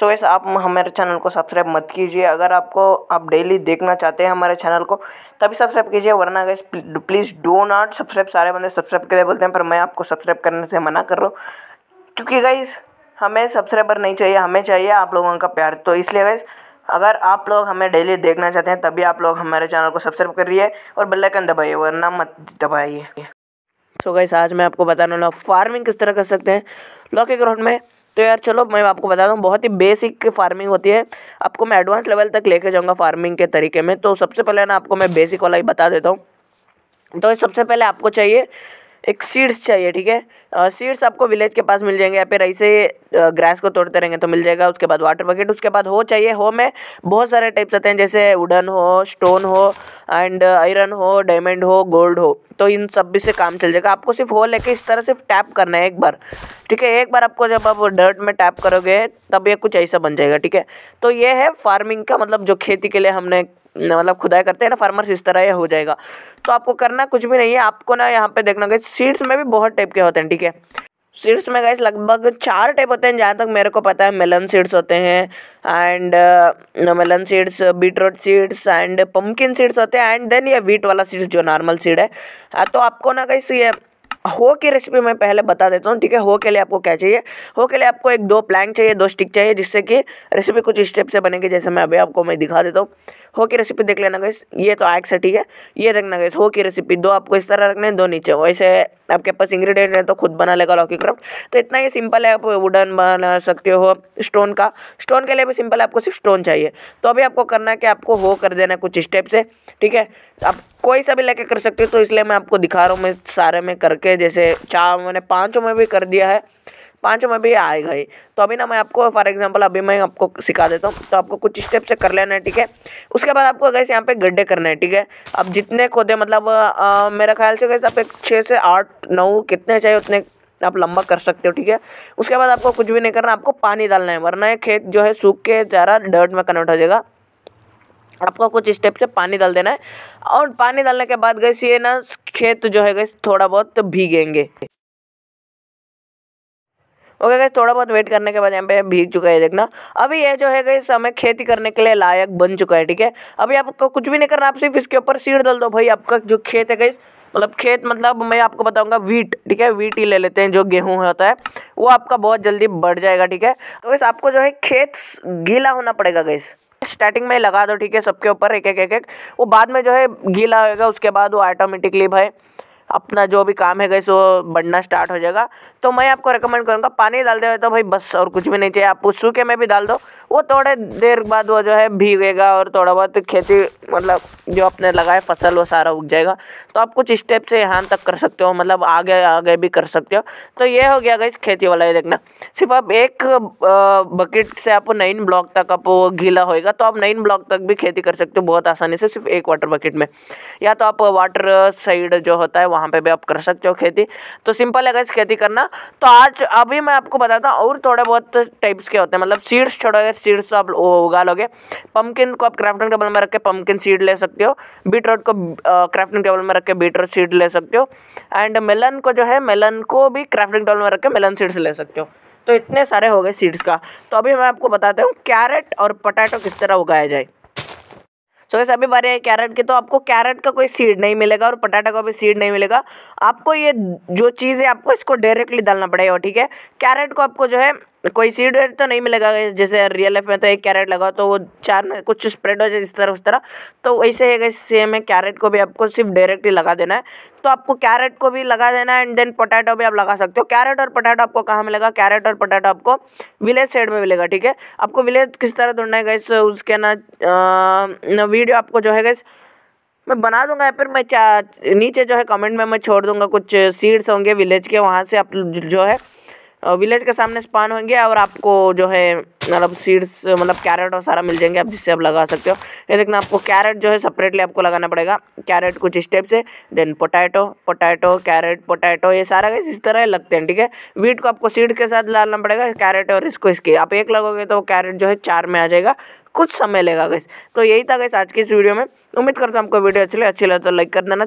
सो so, इस आप हमारे चैनल को सब्सक्राइब मत कीजिए अगर आपको आप डेली देखना चाहते हैं हमारे चैनल को तभी सब्सक्राइब कीजिए वरना guess please do not subscribe सारे बंदे सब्सक्राइब के लिए बोलते हैं पर मैं आपको सब्सक्राइब करने से मना कर रहा हूँ क्योंकि गाइज़ हमें सब्सक्राइबर नहीं चाहिए हमें चाहिए आप लोगों का प्यार तो इसलिए गाइज़ अगर आप लोग हमें डेली देखना चाहते हैं तभी आप लोग हमारे चैनल को सब्सक्राइब करिए और बल्लेकन दबाइए वरना मत दबाइए सो गाइस आज मैं आपको बताने वाला फार्मिंग किस तरह कर सकते हैं लॉके ग्राउंड में तो यार चलो मैं आपको बता दूँ बहुत ही बेसिक फार्मिंग होती है आपको मैं एडवांस लेवल तक लेके जाऊँगा फार्मिंग के तरीके में तो सबसे पहले ना आपको मैं बेसिक वाला ही बता देता हूँ तो सबसे पहले आपको चाहिए एक सीड्स चाहिए ठीक है सीड्स आपको विलेज के पास मिल जाएंगे या फिर ऐसे ग्रास को तोड़ते रहेंगे तो मिल जाएगा उसके बाद वाटर बकेट उसके बाद हो चाहिए हो में बहुत सारे टाइप्स आते हैं जैसे वुडन हो स्टोन हो एंड आयरन हो डायमंड हो गोल्ड हो तो इन सब भी से काम चल जाएगा आपको सिर्फ हो लेके इस तरह सिर्फ टैप करना है एक बार ठीक है एक बार आपको जब आप डर्ट में टैप करोगे तब ये कुछ ऐसा बन जाएगा ठीक है तो ये है फार्मिंग का मतलब जो खेती के लिए हमने मतलब खुदाई करते हैं ना फार्मर्स इस तरह ये हो जाएगा तो आपको करना कुछ भी नहीं है आपको ना यहाँ पे देखना गाइस सीड्स में भी बहुत टाइप के होते हैं ठीक है सीड्स में गाइस लगभग चार टाइप होते हैं जहाँ तक मेरे को पता है मेलन सीड्स होते हैं and melon seeds beetroot seeds and pumpkin seeds होते हैं एंड देन ये वीट वाला सीड्स जो नॉर्मल सीड है हाँ, तो आपको ना गाइस ये हो की रेसिपी मैं पहले बता देता हूँ ठीक है हो के लिए आपको क्या चाहिए हो के लिए आपको एक दो प्लैंक चाहिए दो स्टिक चाहिए जिससे कि रेसिपी कुछ स्टेप से बनेगी जैसे मैं अभी आपको मैं दिखा देता हूँ हो की रेसिपी देख लेना गैस ये तो आग से ठीक है ये देखना गैस हो की रेसिपी दो आपको इस तरह रखना है दो नीचे वैसे आपके पास इंग्रेडिएंट है तो खुद बना लेगा लॉकी क्राफ्ट तो इतना ही सिंपल है आप वुडन बना सकते हो स्टोन का स्टोन के लिए भी सिंपल है आपको सिर्फ स्टोन चाहिए तो अभी आपको करना है कि आपको हो कर देना कुछ स्टेप से ठीक है आप कोई सा भी लेके कर सकते हो तो इसलिए मैं आपको दिखा रहा हूँ मैं सारे में करके जैसे चार मैंने पाँचों में भी कर दिया है पाँचों में भी आएगा ही तो अभी ना मैं आपको फॉर एग्जाम्पल अभी मैं आपको सिखा देता हूँ तो आपको कुछ स्टेप से कर लेना है ठीक है उसके बाद आपको गैस यहाँ पे गड्ढे करना है ठीक है अब जितने खोदे मतलब मेरा ख्याल से गैस आप एक छः से आठ नौ कितने चाहिए उतने आप लंबा कर सकते हो ठीक है उसके बाद आपको कुछ भी नहीं करना आपको पानी डालना है वरना ये खेत जो है सूख के ज़्यादा डर्ट में कन्वर्ट हो जाएगा आपको कुछ स्टेप से पानी डाल देना है और पानी डालने के बाद गए ये ना खेत जो है गए थोड़ा बहुत भीगेंगे ओके गई थोड़ा बहुत वेट करने के बाद यहाँ पे भीग चुका है देखना अभी ये जो है गई हमें खेती करने के लिए लायक बन चुका है ठीक है अभी आपको कुछ भी नहीं करना आप सिर्फ इसके ऊपर सीड डाल दो भाई आपका जो खेत है गई मतलब खेत मतलब मैं आपको बताऊंगा वीट ठीक है वीट ही ले लेते हैं जो गेहूं होता है वो आपका बहुत जल्दी बढ़ जाएगा ठीक है तो गैस आपको जो है खेत गीला होना पड़ेगा गैस स्टार्टिंग में लगा दो ठीक है सबके ऊपर एक एक एक एक वो बाद में जो है गीला होएगा उसके बाद वो ऑटोमेटिकली भाई अपना जो भी काम है गैस वो बढ़ना स्टार्ट हो जाएगा तो मैं आपको रिकमेंड करूँगा पानी डाल दे तो भाई बस और कुछ भी नहीं चाहिए आप सूखे में भी डाल दो वो थोड़े देर बाद वो जो है भीगेगा और थोड़ा बहुत खेती मतलब जो आपने लगाए फसल वो सारा उग जाएगा तो आप कुछ स्टेप से यहाँ तक कर सकते हो मतलब आगे आगे भी कर सकते हो तो ये हो गया गई खेती वाला ये देखना सिर्फ आप एक बकेट से आप नाइन ब्लॉक तक आप गीला होएगा तो आप नाइन ब्लॉक तक भी खेती कर सकते हो बहुत आसानी से सिर्फ एक वाटर बकेट में या तो आप वाटर साइड जो होता है वहाँ वहाँ पे भी आप कर सकते हो खेती तो सिंपल है गैस खेती करना तो आज अभी मैं आपको बताता हूँ और थोड़े बहुत टाइप्स के होते हैं मतलब सीड्स छोड़ोगे सीड्स तो आप उगा लोगे पम्पकिन को आप क्राफ्टिंग टेबल में रख के पम्पकिन सीड ले सकते हो बीटरूट को क्राफ्टिंग टेबल में रख के बीटरूट सीड ले सकते हो एंड मेलन को जो है मेलन को भी क्राफ्टिंग टेबल में रख के मेलन सीड्स ले सकते हो तो इतने सारे हो गए सीड्स का तो अभी मैं आपको बताता हूँ कैरेट और पटेटो किस तरह उगाया जाए सो कैसे अभी बारे कैरेट के तो आपको कैरेट का कोई सीड नहीं मिलेगा और पटाटा का भी सीड नहीं मिलेगा आपको ये जो चीज़ है आपको इसको डायरेक्टली डालना पड़ेगा ठीक है कैरेट को आपको जो है कोई सीड तो नहीं मिलेगा जैसे रियल लाइफ में तो एक कैरेट लगा तो वो चार में कुछ स्प्रेड हो जाए इस तरह उस तरह तो वैसे है सेम है कैरेट को भी आपको सिर्फ डायरेक्ट ही लगा देना है तो आपको कैरेट को भी लगा देना है एंड देन पोटैटो भी आप लगा सकते हो कैरेट और पोटैटो आपको कहाँ मिलेगा कैरेट और पोटैटो आपको विलेज साइड में मिलेगा ठीक है आपको विलेज किस तरह ढूंढना है गैस उसके ना, ना वीडियो आपको जो है गैस मैं बना दूंगा या फिर मैं नीचे जो है कमेंट में मैं छोड़ दूंगा कुछ सीड्स होंगे विलेज के वहाँ से आप जो है विलेज के सामने स्पान होंगे और आपको जो है मतलब सीड्स मतलब कैरेट और सारा मिल जाएंगे आप जिससे आप लगा सकते हो ये देखना आपको कैरेट जो है सेपरेटली आपको लगाना पड़ेगा कैरेट कुछ स्टेप से then potato potato carrot potato ये सारा इस तरह लगते हैं ठीक है वीट को आपको सीड के साथ डालना पड़ेगा कैरेट और इसको इसके आप एक लगोगे तो कैरेट जो है चार में आ जाएगा कुछ समय लेगा गैस तो यही था गैस आज की इस वीडियो में उम्मीद करता हूँ आपको वीडियो अच्छी लगे अच्छी लगे तो लाइक कर देना